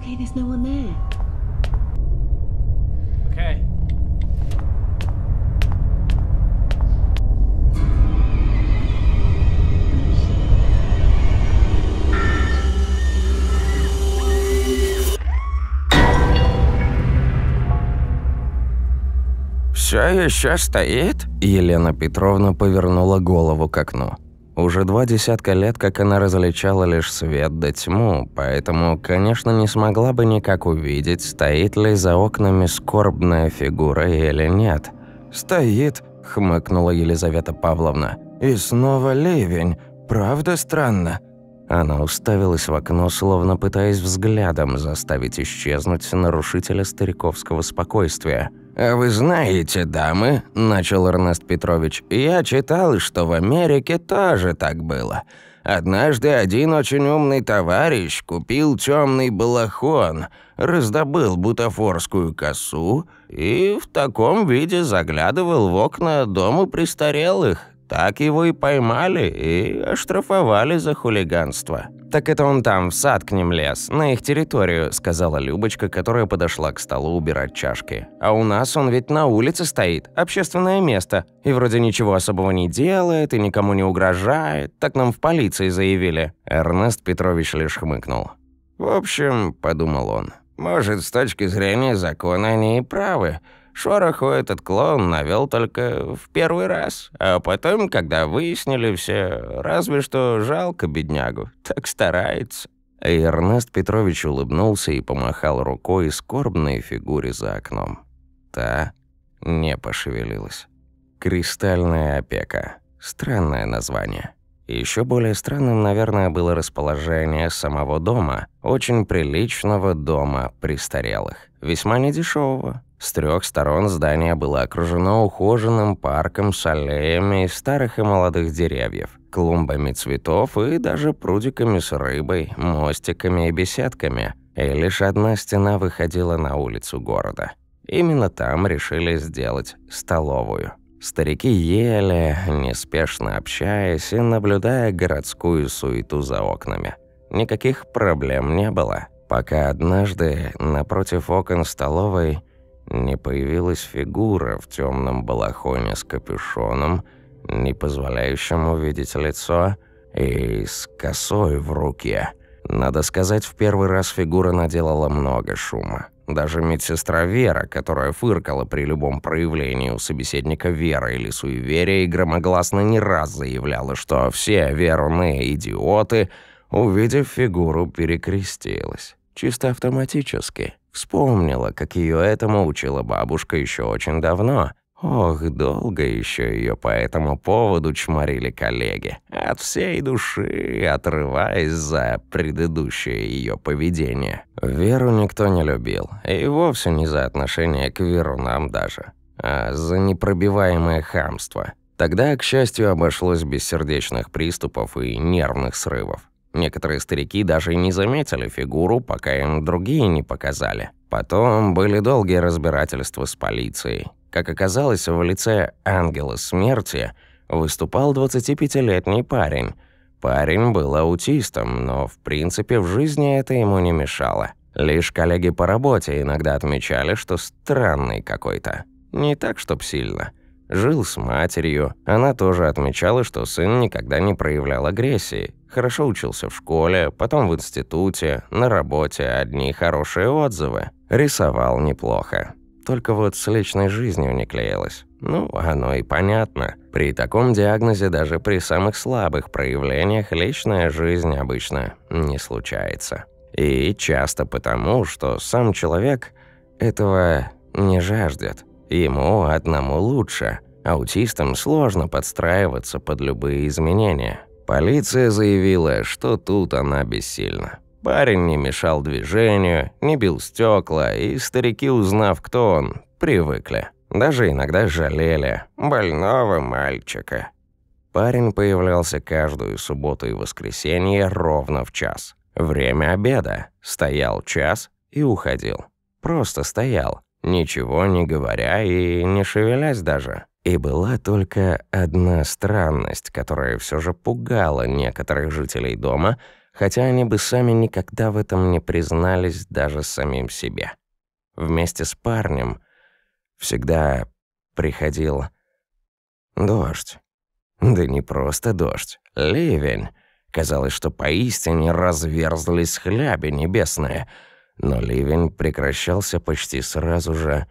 okay, there's no one there. Okay. Все еще стоит? Елена Петровна повернула голову к окну. Уже два десятка лет, как она различала лишь свет да тьму, поэтому, конечно, не смогла бы никак увидеть, стоит ли за окнами скорбная фигура или нет. «Стоит», — хмыкнула Елизавета Павловна. «И снова ливень. Правда странно?» Она уставилась в окно, словно пытаясь взглядом заставить исчезнуть нарушителя стариковского спокойствия. «А «Вы знаете, дамы», – начал Эрнест Петрович, – «я читал, что в Америке тоже так было. Однажды один очень умный товарищ купил темный балахон, раздобыл бутафорскую косу и в таком виде заглядывал в окна дома престарелых. Так его и поймали и оштрафовали за хулиганство». «Так это он там, в сад к ним лез, на их территорию», – сказала Любочка, которая подошла к столу убирать чашки. «А у нас он ведь на улице стоит, общественное место, и вроде ничего особого не делает и никому не угрожает, так нам в полиции заявили». Эрнест Петрович лишь хмыкнул. «В общем», – подумал он, – «может, с точки зрения закона они и правы». Шороху этот клон навёл только в первый раз, а потом, когда выяснили все, разве что жалко беднягу, так старается». И Эрнест Петрович улыбнулся и помахал рукой скорбной фигуре за окном. Та не пошевелилась. «Кристальная опека». Странное название. Еще более странным, наверное, было расположение самого дома, очень приличного дома престарелых, весьма недешевого, с трех сторон здание было окружено ухоженным парком с аллеями из старых и молодых деревьев, клумбами цветов и даже прудиками с рыбой, мостиками и беседками. И лишь одна стена выходила на улицу города. Именно там решили сделать столовую. Старики ели, неспешно общаясь и наблюдая городскую суету за окнами. Никаких проблем не было, пока однажды напротив окон столовой не появилась фигура в темном балахоне с капюшоном, не позволяющим увидеть лицо, и с косой в руке. Надо сказать, в первый раз фигура наделала много шума. Даже медсестра Вера, которая фыркала при любом проявлении у собеседника веры или суеверия, и громогласно не раз заявляла, что все верные идиоты, увидев фигуру, перекрестилась. Чисто автоматически. Вспомнила, как ее этому учила бабушка еще очень давно. Ох, долго еще ее по этому поводу чморили коллеги, от всей души отрываясь за предыдущее ее поведение. Веру никто не любил, и вовсе не за отношение к верунам даже, а за непробиваемое хамство. Тогда, к счастью, обошлось без сердечных приступов и нервных срывов. Некоторые старики даже и не заметили фигуру, пока им другие не показали. Потом были долгие разбирательства с полицией. Как оказалось, в лице «Ангела смерти» выступал 25-летний парень. Парень был аутистом, но в принципе в жизни это ему не мешало. Лишь коллеги по работе иногда отмечали, что странный какой-то. Не так, чтоб сильно – Жил с матерью. Она тоже отмечала, что сын никогда не проявлял агрессии. Хорошо учился в школе, потом в институте, на работе, одни хорошие отзывы. Рисовал неплохо. Только вот с личной жизнью не клеилось. Ну, оно и понятно. При таком диагнозе даже при самых слабых проявлениях личная жизнь обычно не случается. И часто потому, что сам человек этого не жаждет. Ему одному лучше. Аутистам сложно подстраиваться под любые изменения. Полиция заявила, что тут она бессильна. Парень не мешал движению, не бил стекла, и старики, узнав, кто он, привыкли. Даже иногда жалели больного мальчика. Парень появлялся каждую субботу и воскресенье ровно в час. Время обеда. Стоял час и уходил. Просто стоял ничего не говоря и не шевелясь даже. И была только одна странность, которая все же пугала некоторых жителей дома, хотя они бы сами никогда в этом не признались даже самим себе. Вместе с парнем всегда приходил дождь. Да не просто дождь, ливень. Казалось, что поистине разверзлись хляби небесные — но ливень прекращался почти сразу же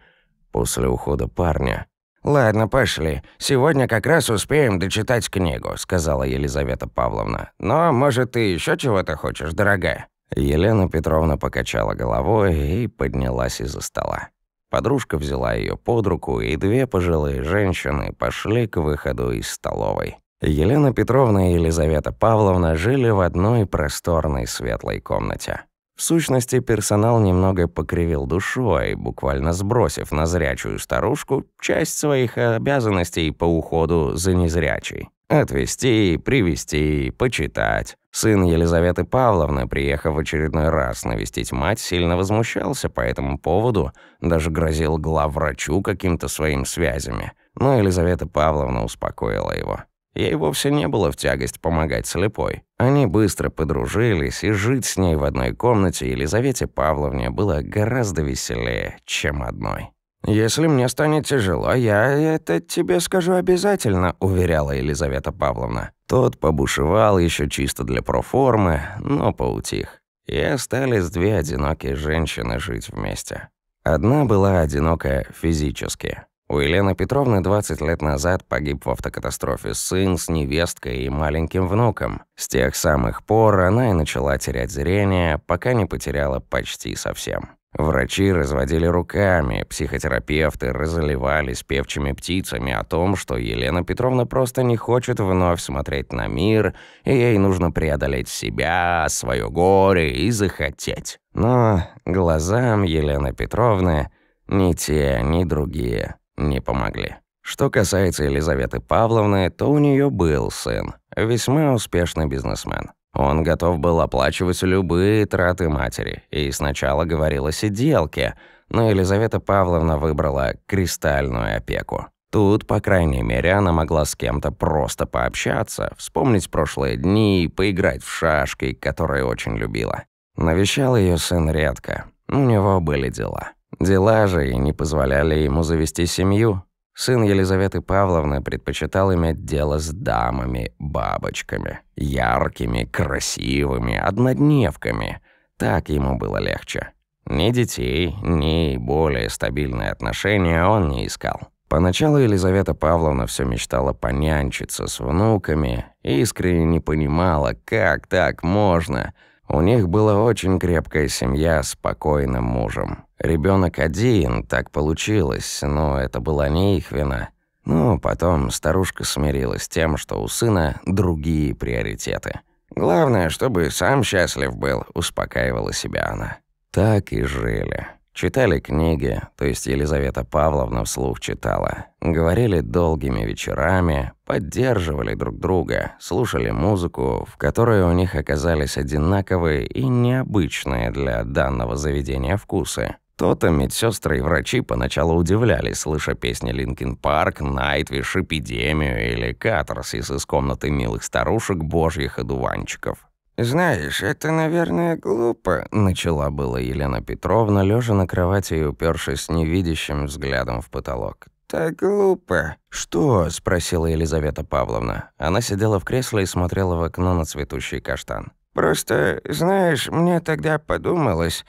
после ухода парня. «Ладно, пошли. Сегодня как раз успеем дочитать книгу», — сказала Елизавета Павловна. «Но, может, ты еще чего-то хочешь, дорогая?» Елена Петровна покачала головой и поднялась из-за стола. Подружка взяла ее под руку, и две пожилые женщины пошли к выходу из столовой. Елена Петровна и Елизавета Павловна жили в одной просторной светлой комнате. В сущности, персонал немного покривил душой, буквально сбросив на зрячую старушку часть своих обязанностей по уходу за незрячей. Отвезти, привести, почитать. Сын Елизаветы Павловны, приехав в очередной раз навестить мать, сильно возмущался по этому поводу, даже грозил главврачу каким-то своим связями. Но Елизавета Павловна успокоила его. Ей вовсе не было в тягость помогать слепой. Они быстро подружились, и жить с ней в одной комнате Елизавете Павловне было гораздо веселее, чем одной. «Если мне станет тяжело, я это тебе скажу обязательно», — уверяла Елизавета Павловна. Тот побушевал еще чисто для проформы, но поутих. И остались две одинокие женщины жить вместе. Одна была одинокая физически. У Елены Петровны 20 лет назад погиб в автокатастрофе сын с невесткой и маленьким внуком. С тех самых пор она и начала терять зрение, пока не потеряла почти совсем. Врачи разводили руками, психотерапевты разливались певчими птицами о том, что Елена Петровна просто не хочет вновь смотреть на мир, и ей нужно преодолеть себя, свое горе и захотеть. Но глазам Елены Петровны ни те, ни другие не помогли. Что касается Елизаветы Павловны, то у нее был сын, весьма успешный бизнесмен. Он готов был оплачивать любые траты матери, и сначала говорил о сиделке, но Елизавета Павловна выбрала кристальную опеку. Тут, по крайней мере, она могла с кем-то просто пообщаться, вспомнить прошлые дни, поиграть в шашки, которые очень любила. Навещал ее сын редко, у него были дела. Дела же и не позволяли ему завести семью. Сын Елизаветы Павловны предпочитал иметь дело с дамами-бабочками. Яркими, красивыми, однодневками. Так ему было легче. Ни детей, ни более стабильные отношения он не искал. Поначалу Елизавета Павловна все мечтала понянчиться с внуками, искренне не понимала, как так можно. У них была очень крепкая семья с спокойным мужем. Ребенок один, так получилось, но это была не их вина. Ну, потом старушка смирилась тем, что у сына другие приоритеты. «Главное, чтобы сам счастлив был», — успокаивала себя она. Так и жили. Читали книги, то есть Елизавета Павловна вслух читала. Говорили долгими вечерами, поддерживали друг друга, слушали музыку, в которой у них оказались одинаковые и необычные для данного заведения вкусы кто то медсестры и врачи поначалу удивлялись, слыша песни Линкин Парк, Найтвиш, Эпидемию или Катарсис из комнаты милых старушек божьих одуванчиков. «Знаешь, это, наверное, глупо», — начала была Елена Петровна, лежа на кровати и упершись невидящим взглядом в потолок. «Так глупо». «Что?» — спросила Елизавета Павловна. Она сидела в кресле и смотрела в окно на цветущий каштан. «Просто, знаешь, мне тогда подумалось...»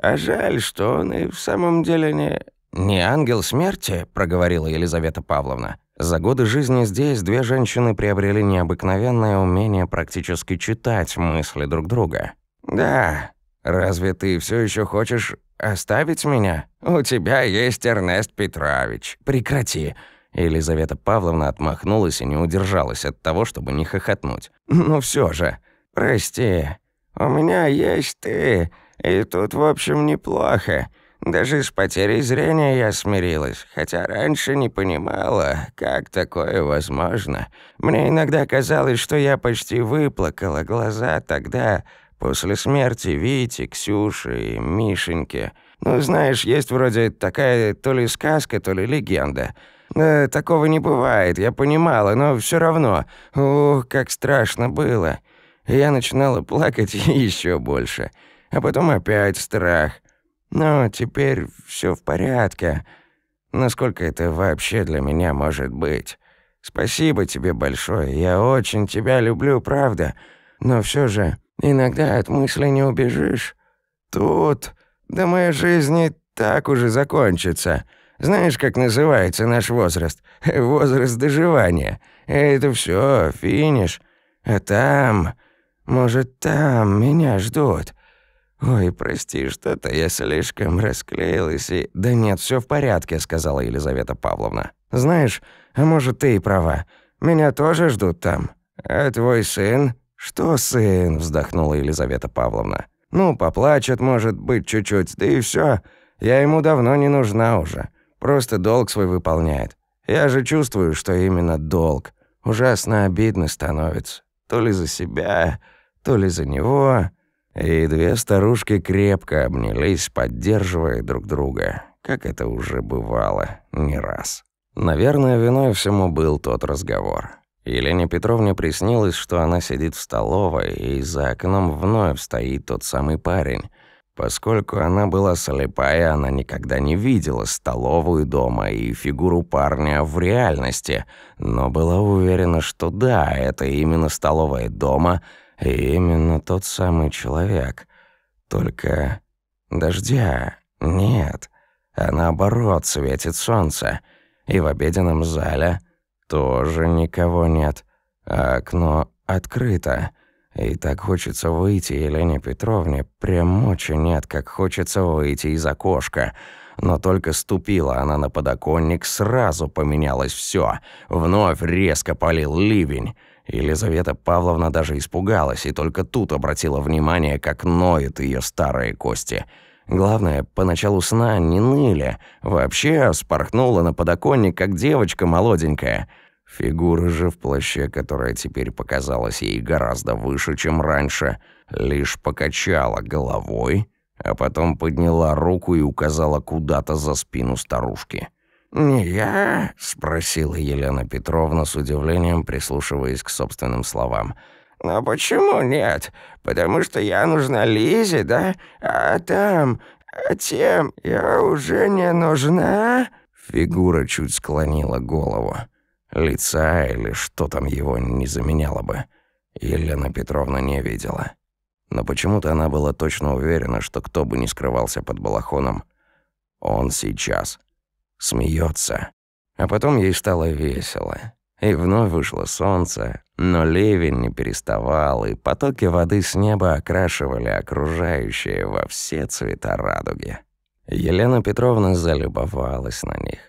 А жаль, что он и в самом деле не...» «Не ангел смерти», — проговорила Елизавета Павловна. За годы жизни здесь две женщины приобрели необыкновенное умение практически читать мысли друг друга. «Да, разве ты все еще хочешь оставить меня? У тебя есть Эрнест Петрович. Прекрати». Елизавета Павловна отмахнулась и не удержалась от того, чтобы не хохотнуть. «Ну все же, прости, у меня есть ты. И тут, в общем, неплохо. Даже с потерей зрения я смирилась, хотя раньше не понимала, как такое возможно. Мне иногда казалось, что я почти выплакала глаза тогда, после смерти Вити, Ксюши и Мишеньки. Ну, знаешь, есть вроде такая то ли сказка, то ли легенда. Да, такого не бывает, я понимала, но все равно. Ух, как страшно было. Я начинала плакать еще больше а потом опять страх. Но теперь все в порядке. Насколько это вообще для меня может быть? Спасибо тебе большое, я очень тебя люблю, правда. Но все же иногда от мысли не убежишь. Тут... Да моя жизнь и так уже закончится. Знаешь, как называется наш возраст? Возраст доживания. Это все, финиш. А там... Может, там меня ждут. «Ой, прости, что-то я слишком расклеилась и...» «Да нет, все в порядке», — сказала Елизавета Павловна. «Знаешь, а может, ты и права. Меня тоже ждут там. А твой сын?» «Что сын?» — вздохнула Елизавета Павловна. «Ну, поплачет, может быть, чуть-чуть, да и все. Я ему давно не нужна уже. Просто долг свой выполняет. Я же чувствую, что именно долг. Ужасно обидно становится. То ли за себя, то ли за него...» И две старушки крепко обнялись, поддерживая друг друга, как это уже бывало не раз. Наверное, виной всему был тот разговор. Елене Петровне приснилось, что она сидит в столовой, и за окном вновь стоит тот самый парень. Поскольку она была слепая, она никогда не видела столовую дома и фигуру парня в реальности, но была уверена, что да, это именно столовая дома — и именно тот самый человек. Только дождя нет, а наоборот светит солнце. И в обеденном зале тоже никого нет, а окно открыто. И так хочется выйти Елене Петровне, прям очень нет, как хочется выйти из окошка. Но только ступила она на подоконник, сразу поменялось все. Вновь резко полил ливень. Елизавета Павловна даже испугалась и только тут обратила внимание, как ноют ее старые кости. Главное, поначалу сна не ныли. Вообще спорхнула на подоконник, как девочка молоденькая. Фигура же в плаще, которая теперь показалась ей гораздо выше, чем раньше, лишь покачала головой, а потом подняла руку и указала куда-то за спину старушки. «Не я?» — спросила Елена Петровна с удивлением, прислушиваясь к собственным словам. «Но «А почему нет? Потому что я нужна Лизе, да? А там, а тем я уже не нужна?» Фигура чуть склонила голову. Лица или что там его не заменяло бы. Елена Петровна не видела. Но почему-то она была точно уверена, что кто бы ни скрывался под балахоном, он сейчас смеется. А потом ей стало весело. И вновь вышло солнце, но ливень не переставал, и потоки воды с неба окрашивали окружающие во все цвета радуги. Елена Петровна залюбовалась на них.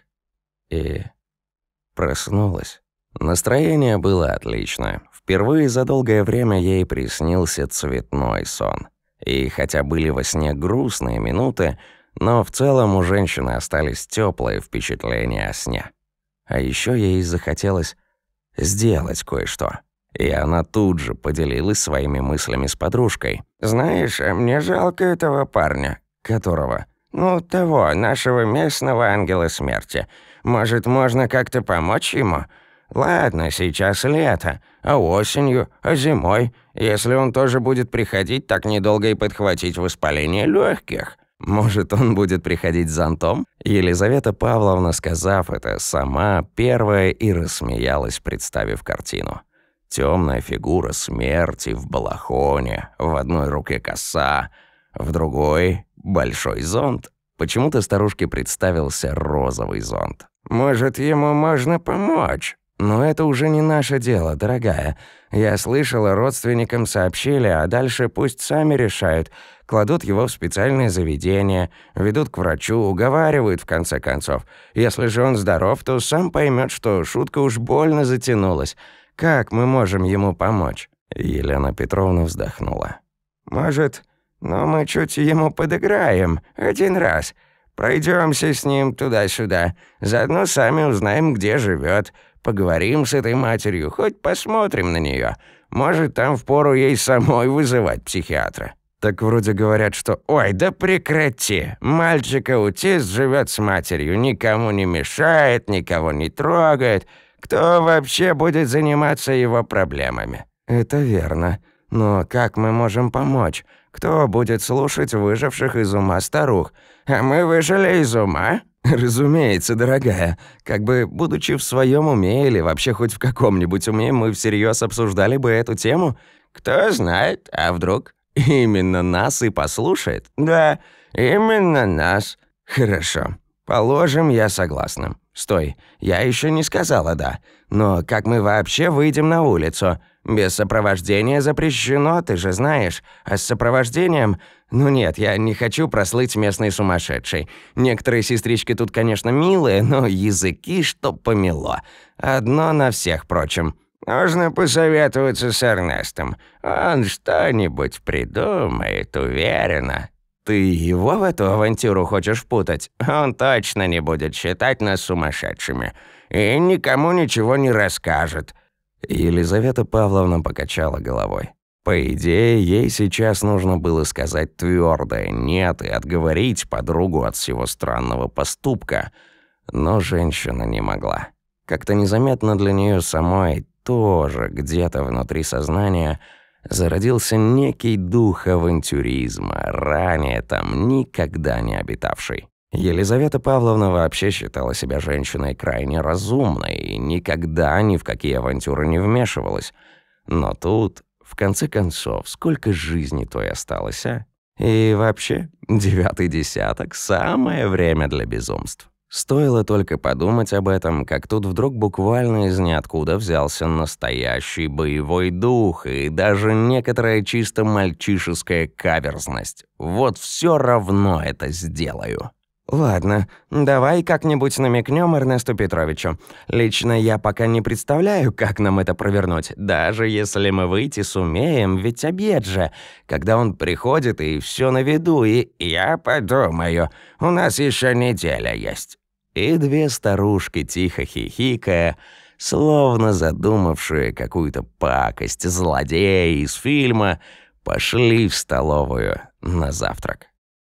И проснулась. Настроение было отличное. Впервые за долгое время ей приснился цветной сон. И хотя были во сне грустные минуты, но в целом у женщины остались теплые впечатления о сне. А еще ей захотелось сделать кое-что. И она тут же поделилась своими мыслями с подружкой. «Знаешь, мне жалко этого парня». «Которого?» «Ну, того, нашего местного ангела смерти. Может, можно как-то помочь ему? Ладно, сейчас лето, а осенью, а зимой, если он тоже будет приходить так недолго и подхватить воспаление легких. Может, он будет приходить за зонтом? Елизавета Павловна, сказав это, сама первая и рассмеялась, представив картину. Темная фигура смерти в балахоне, в одной руке коса, в другой — большой зонт. Почему-то старушке представился розовый зонт. «Может, ему можно помочь?» «Но это уже не наше дело, дорогая. Я слышала, родственникам сообщили, а дальше пусть сами решают. Кладут его в специальное заведение, ведут к врачу, уговаривают в конце концов. Если же он здоров, то сам поймет, что шутка уж больно затянулась. Как мы можем ему помочь?» Елена Петровна вздохнула. «Может, но мы чуть ему подыграем. Один раз». Пройдемся с ним туда-сюда. Заодно сами узнаем, где живет. Поговорим с этой матерью, хоть посмотрим на нее. Может, там впору ей самой вызывать психиатра. Так вроде говорят, что «Ой, да прекрати! Мальчик-аутист живет с матерью, никому не мешает, никого не трогает. Кто вообще будет заниматься его проблемами?» «Это верно. Но как мы можем помочь? Кто будет слушать выживших из ума старух? А мы выжили из ума?» «Разумеется, дорогая. Как бы, будучи в своем уме или вообще хоть в каком-нибудь уме, мы всерьез обсуждали бы эту тему. Кто знает, а вдруг? Именно нас и послушает. Да, именно нас. Хорошо. Положим, я согласна. Стой, я еще не сказала «да». Но как мы вообще выйдем на улицу?» Без сопровождения запрещено, ты же знаешь. А с сопровождением... Ну нет, я не хочу прослыть местной сумасшедшей. Некоторые сестрички тут, конечно, милые, но языки что помело. Одно на всех прочим. Нужно посоветоваться с Эрнестом. Он что-нибудь придумает, уверена. Ты его в эту авантюру хочешь впутать? Он точно не будет считать нас сумасшедшими. И никому ничего не расскажет. Елизавета Павловна покачала головой. По идее, ей сейчас нужно было сказать твердое «нет» и отговорить подругу от всего странного поступка. Но женщина не могла. Как-то незаметно для нее самой тоже где-то внутри сознания зародился некий дух авантюризма, ранее там никогда не обитавший. Елизавета Павловна вообще считала себя женщиной крайне разумной и никогда ни в какие авантюры не вмешивалась. Но тут, в конце концов, сколько жизни той осталось, а? И вообще, девятый десяток — самое время для безумств. Стоило только подумать об этом, как тут вдруг буквально из ниоткуда взялся настоящий боевой дух и даже некоторая чисто мальчишеская каверзность. Вот всё равно это сделаю. «Ладно, давай как-нибудь намекнем Эрнесту Петровичу. Лично я пока не представляю, как нам это провернуть, даже если мы выйти сумеем, ведь обед же, когда он приходит и все на виду, и я подумаю, у нас еще неделя есть». И две старушки, тихо хихикая, словно задумавшие какую-то пакость злодея из фильма, пошли в столовую на завтрак.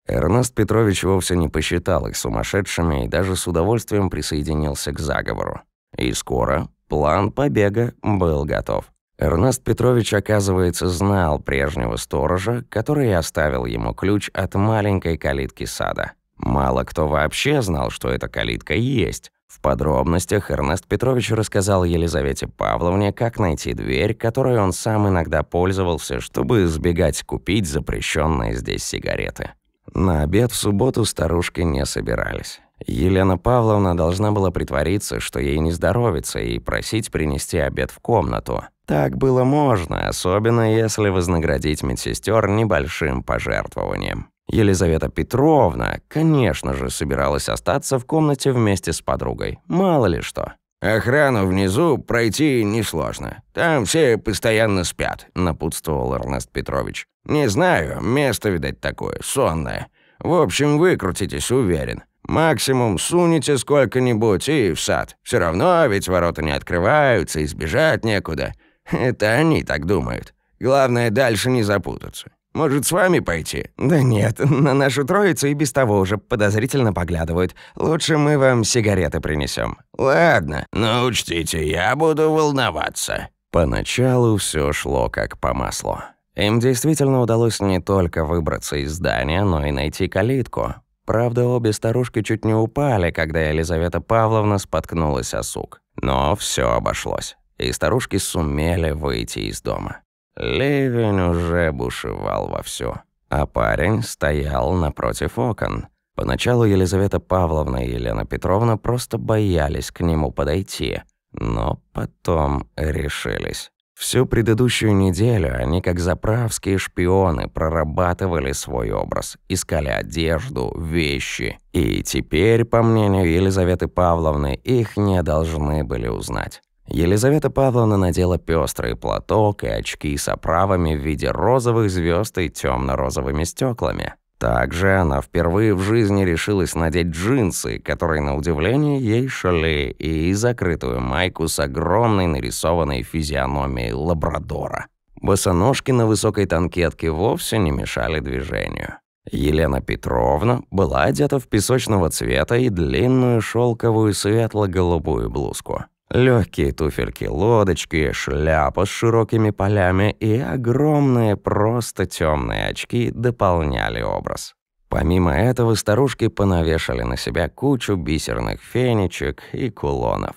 Эрнест Петрович вовсе не посчитал их сумасшедшими и даже с удовольствием присоединился к заговору. И скоро план побега был готов. Эрнест Петрович, оказывается, знал прежнего сторожа, который оставил ему ключ от маленькой калитки сада. Мало кто вообще знал, что эта калитка есть. В подробностях Эрнест Петрович рассказал Елизавете Павловне, как найти дверь, которой он сам иногда пользовался, чтобы избегать купить запрещенные здесь сигареты. На обед в субботу старушки не собирались. Елена Павловна должна была притвориться, что ей не здоровится, и просить принести обед в комнату. Так было можно, особенно если вознаградить медсестер небольшим пожертвованием. Елизавета Петровна, конечно же, собиралась остаться в комнате вместе с подругой. Мало ли что. «Охрану внизу пройти несложно. Там все постоянно спят», – напутствовал Эрнест Петрович. «Не знаю, место, видать, такое, сонное. В общем, выкрутитесь, уверен. Максимум сунете сколько-нибудь и в сад. Все равно ведь ворота не открываются, и сбежать некуда. Это они так думают. Главное, дальше не запутаться. Может, с вами пойти?» «Да нет, на нашу троицу и без того уже подозрительно поглядывают. Лучше мы вам сигареты принесем. «Ладно, но учтите, я буду волноваться». Поначалу все шло как по маслу. Им действительно удалось не только выбраться из здания, но и найти калитку. Правда, обе старушки чуть не упали, когда Елизавета Павловна споткнулась о сук. Но все обошлось, и старушки сумели выйти из дома. Ливень уже бушевал вовсю, а парень стоял напротив окон. Поначалу Елизавета Павловна и Елена Петровна просто боялись к нему подойти, но потом решились. Всю предыдущую неделю они, как заправские шпионы, прорабатывали свой образ, искали одежду, вещи. И теперь, по мнению Елизаветы Павловны, их не должны были узнать. Елизавета Павловна надела пестрый платок и очки с оправами в виде розовых звезд и темно розовыми стеклами. Также она впервые в жизни решилась надеть джинсы, которые, на удивление, ей шли, и закрытую майку с огромной нарисованной физиономией лабрадора. Босоножки на высокой танкетке вовсе не мешали движению. Елена Петровна была одета в песочного цвета и длинную шелковую светло-голубую блузку. Легкие туфельки-лодочки, шляпа с широкими полями и огромные просто темные очки дополняли образ. Помимо этого, старушки понавешали на себя кучу бисерных фенечек и кулонов.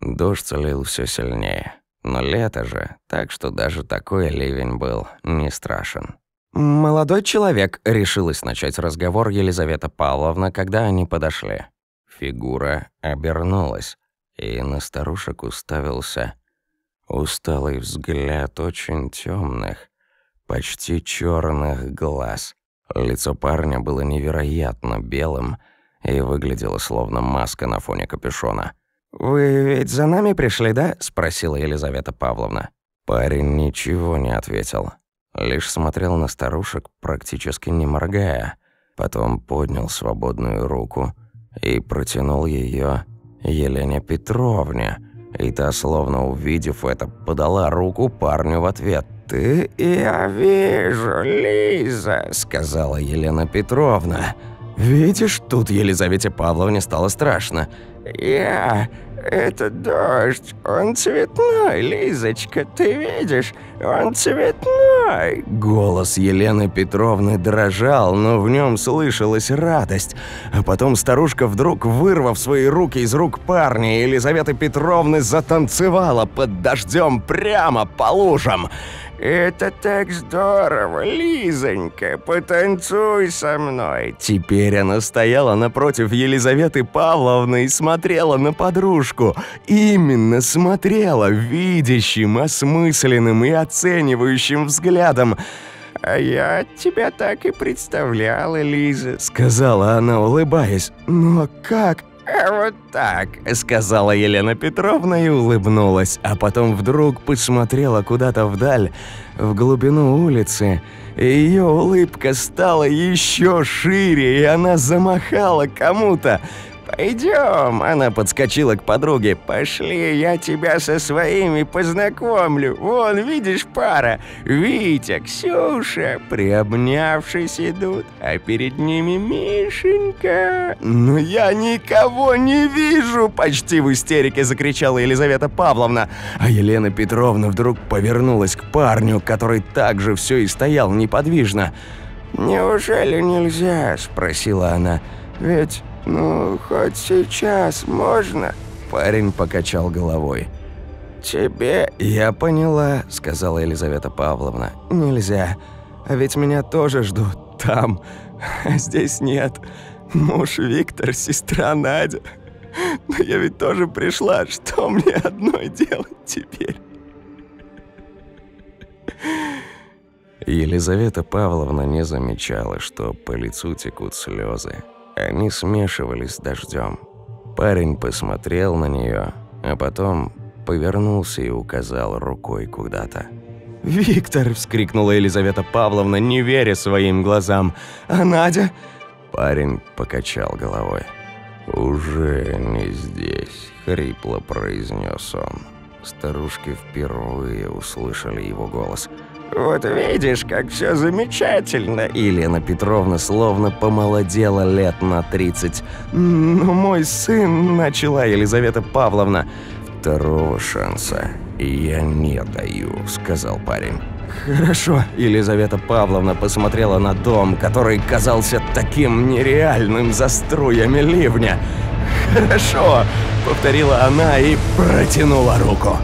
Дождь солил все сильнее. Но лето же, так что даже такой ливень был не страшен. «Молодой человек», — решилась начать разговор Елизавета Павловна, когда они подошли. Фигура обернулась и на старушек уставился усталый взгляд очень темных, почти черных глаз. Лицо парня было невероятно белым и выглядело словно маска на фоне капюшона. «Вы ведь за нами пришли, да?» — спросила Елизавета Павловна. Парень ничего не ответил, лишь смотрел на старушек, практически не моргая. Потом поднял свободную руку и протянул ее Елене Петровне. И та, словно увидев это, подала руку парню в ответ. «Ты я вижу, Лиза», — сказала Елена Петровна. «Видишь, тут Елизавете Павловне стало страшно». «Я «Это дождь, он цветной, Лизочка, ты видишь, он цветной!» Голос Елены Петровны дрожал, но в нем слышалась радость. А потом старушка вдруг, вырвав свои руки из рук парня, Елизаветы Петровны затанцевала под дождем прямо по лужам. «Это так здорово, Лизонька, потанцуй со мной!» Теперь она стояла напротив Елизаветы Павловны и смотрела на подружку. Именно смотрела видящим, осмысленным и оценивающим взглядом. «А я тебя так и представляла, Лиза», — сказала она, улыбаясь. «Но «Ну а как «Вот так», — сказала Елена Петровна и улыбнулась, а потом вдруг посмотрела куда-то вдаль, в глубину улицы, и ее улыбка стала еще шире, и она замахала кому-то. «Пойдем!» Она подскочила к подруге. «Пошли, я тебя со своими познакомлю. Вон, видишь, пара. Витя, Ксюша, приобнявшись идут, а перед ними Мишенька». «Но «Ну, я никого не вижу!» Почти в истерике закричала Елизавета Павловна. А Елена Петровна вдруг повернулась к парню, который также все и стоял неподвижно. «Неужели нельзя?» – спросила она. «Ведь «Ну, хоть сейчас можно?» Парень покачал головой. «Тебе...» «Я поняла», — сказала Елизавета Павловна. «Нельзя. А ведь меня тоже ждут там. А здесь нет. Муж Виктор, сестра Надя. Но я ведь тоже пришла. Что мне одно делать теперь?» Елизавета Павловна не замечала, что по лицу текут слезы. Они смешивались с дождем. Парень посмотрел на нее, а потом повернулся и указал рукой куда-то. «Виктор!» – вскрикнула Елизавета Павловна, не веря своим глазам. «А Надя?» Парень покачал головой. «Уже не здесь», — хрипло произнес он. Старушки впервые услышали его голос. «Вот видишь, как все замечательно!» Елена Петровна словно помолодела лет на тридцать. «Но ну, мой сын...» — начала Елизавета Павловна. «Второго шанса я не даю», — сказал парень. «Хорошо». Елизавета Павловна посмотрела на дом, который казался таким нереальным за струями ливня. «Хорошо», — повторила она и протянула руку.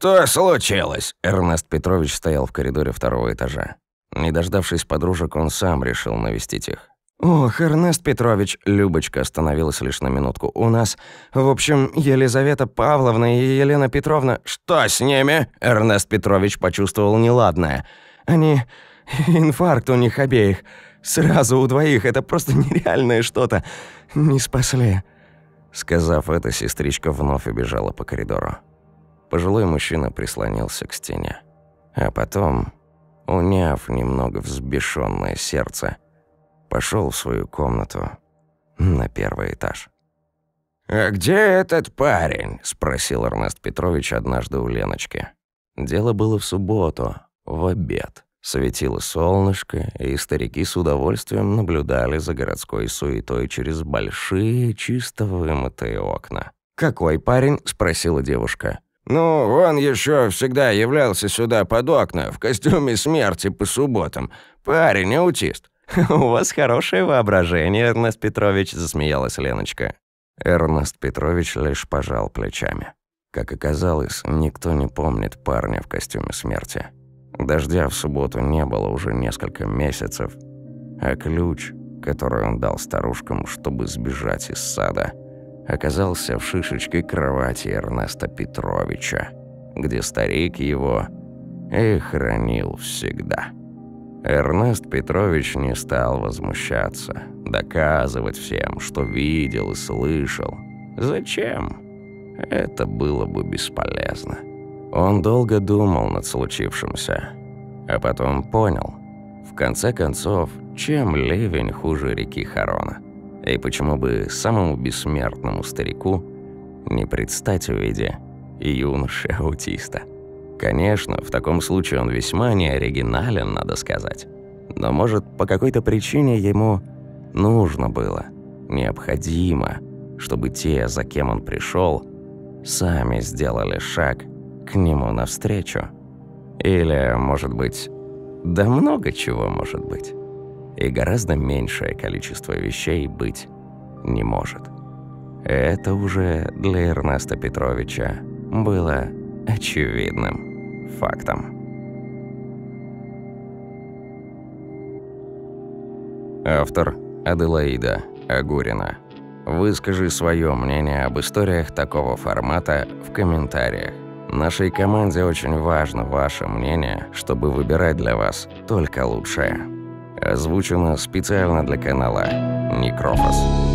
«Что случилось?» Эрнест Петрович стоял в коридоре второго этажа. Не дождавшись подружек, он сам решил навестить их. «Ох, Эрнест Петрович!» Любочка остановилась лишь на минутку. «У нас, в общем, Елизавета Павловна и Елена Петровна...» «Что с ними?» Эрнест Петрович почувствовал неладное. «Они... инфаркт у них обеих. Сразу у двоих. Это просто нереальное что-то. Не спасли». Сказав это, сестричка вновь убежала по коридору. Пожилой мужчина прислонился к стене. А потом, уняв немного взбешенное сердце, пошел в свою комнату на первый этаж. «А где этот парень?» – спросил Эрнест Петрович однажды у Леночки. Дело было в субботу, в обед. Светило солнышко, и старики с удовольствием наблюдали за городской суетой через большие, чисто вымытые окна. «Какой парень?» – спросила девушка. «Ну, он еще всегда являлся сюда под окна, в костюме смерти по субботам. Парень, аутист». «У вас хорошее воображение, Эрнест Петрович», — засмеялась Леночка. Эрнест Петрович лишь пожал плечами. Как оказалось, никто не помнит парня в костюме смерти. Дождя в субботу не было уже несколько месяцев, а ключ, который он дал старушкам, чтобы сбежать из сада — оказался в шишечке кровати Эрнеста Петровича, где старик его и хранил всегда. Эрнест Петрович не стал возмущаться, доказывать всем, что видел и слышал. Зачем? Это было бы бесполезно. Он долго думал над случившимся, а потом понял, в конце концов, чем ливень хуже реки Харона – и почему бы самому бессмертному старику не предстать в виде юноши-аутиста? Конечно, в таком случае он весьма неоригинален, надо сказать. Но, может, по какой-то причине ему нужно было, необходимо, чтобы те, за кем он пришел, сами сделали шаг к нему навстречу. Или, может быть, да много чего может быть и гораздо меньшее количество вещей быть не может. Это уже для Эрнеста Петровича было очевидным фактом. Автор Аделаида Агурина. Выскажи свое мнение об историях такого формата в комментариях. Нашей команде очень важно ваше мнение, чтобы выбирать для вас только лучшее. Озвучено специально для канала Некрофос.